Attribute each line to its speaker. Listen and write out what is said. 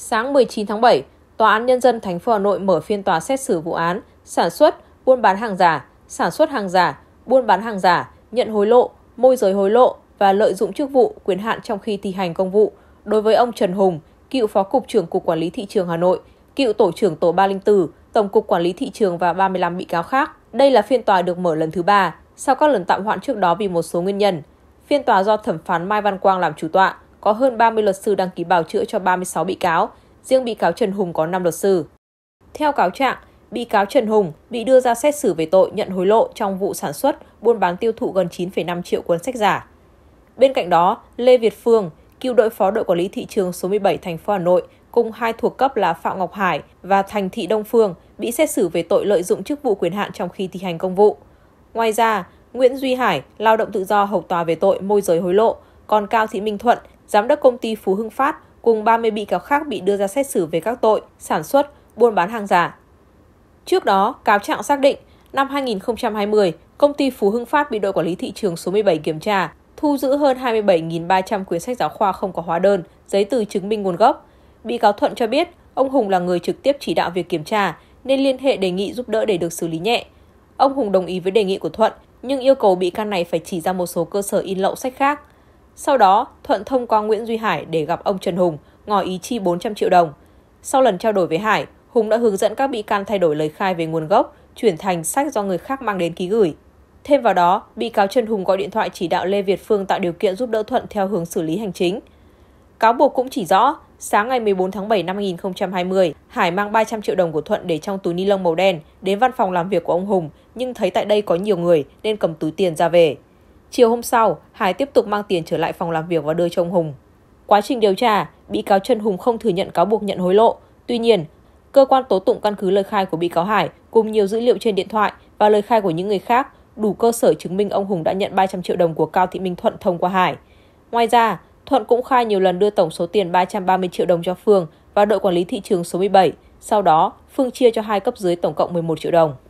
Speaker 1: Sáng 19 tháng 7, Tòa án Nhân dân thành phố Hà Nội mở phiên tòa xét xử vụ án sản xuất, buôn bán hàng giả, sản xuất hàng giả, buôn bán hàng giả, nhận hối lộ, môi giới hối lộ và lợi dụng chức vụ, quyền hạn trong khi thi hành công vụ đối với ông Trần Hùng, cựu Phó Cục trưởng Cục Quản lý Thị trường Hà Nội, cựu Tổ trưởng Tổ 304, Tổng cục Quản lý Thị trường và 35 bị cáo khác. Đây là phiên tòa được mở lần thứ ba, sau các lần tạm hoãn trước đó vì một số nguyên nhân. Phiên tòa do thẩm phán Mai Văn Quang làm chủ tọa, có hơn 30 luật sư đăng ký bào chữa cho 36 bị cáo, riêng bị cáo Trần Hùng có 5 luật sư. Theo cáo trạng, bị cáo Trần Hùng bị đưa ra xét xử về tội nhận hối lộ trong vụ sản xuất, buôn bán tiêu thụ gần 9,5 triệu cuốn sách giả. Bên cạnh đó, Lê Việt Phương, cựu đội phó đội quản lý thị trường số 17 thành phố Hà Nội, cùng hai thuộc cấp là Phạm Ngọc Hải và Thành Thị Đông Phương bị xét xử về tội lợi dụng chức vụ quyền hạn trong khi thi hành công vụ. Ngoài ra, Nguyễn Duy Hải, lao động tự do hầu tòa về tội môi giới hối lộ, còn Cao Thị Minh Thuận, giám đốc công ty Phú Hưng Phát cùng 30 bị cáo khác bị đưa ra xét xử về các tội sản xuất, buôn bán hàng giả. Trước đó, cáo trạng xác định năm 2020, công ty Phú Hưng Phát bị đội quản lý thị trường số 17 kiểm tra, thu giữ hơn 27.300 quyển sách giáo khoa không có hóa đơn, giấy từ chứng minh nguồn gốc. Bị cáo Thuận cho biết, ông Hùng là người trực tiếp chỉ đạo việc kiểm tra, nên liên hệ đề nghị giúp đỡ để được xử lý nhẹ. Ông Hùng đồng ý với đề nghị của Thuận, nhưng yêu cầu bị can này phải chỉ ra một số cơ sở in lậu sách khác. Sau đó, Thuận thông qua Nguyễn Duy Hải để gặp ông Trần Hùng, ngỏ ý chi 400 triệu đồng. Sau lần trao đổi với Hải, Hùng đã hướng dẫn các bị can thay đổi lời khai về nguồn gốc, chuyển thành sách do người khác mang đến ký gửi. Thêm vào đó, bị cáo Trần Hùng gọi điện thoại chỉ đạo Lê Việt Phương tạo điều kiện giúp đỡ Thuận theo hướng xử lý hành chính. Cáo buộc cũng chỉ rõ, sáng ngày 14 tháng 7 năm 2020, Hải mang 300 triệu đồng của Thuận để trong túi ni lông màu đen đến văn phòng làm việc của ông Hùng, nhưng thấy tại đây có nhiều người nên cầm túi tiền ra về. Chiều hôm sau, Hải tiếp tục mang tiền trở lại phòng làm việc và đưa cho ông Hùng. Quá trình điều tra, bị cáo Trần Hùng không thừa nhận cáo buộc nhận hối lộ. Tuy nhiên, cơ quan tố tụng căn cứ lời khai của bị cáo Hải cùng nhiều dữ liệu trên điện thoại và lời khai của những người khác đủ cơ sở chứng minh ông Hùng đã nhận 300 triệu đồng của Cao Thị Minh Thuận thông qua Hải. Ngoài ra, Thuận cũng khai nhiều lần đưa tổng số tiền 330 triệu đồng cho Phương và đội quản lý thị trường số 17. Sau đó, Phương chia cho hai cấp dưới tổng cộng 11 triệu đồng.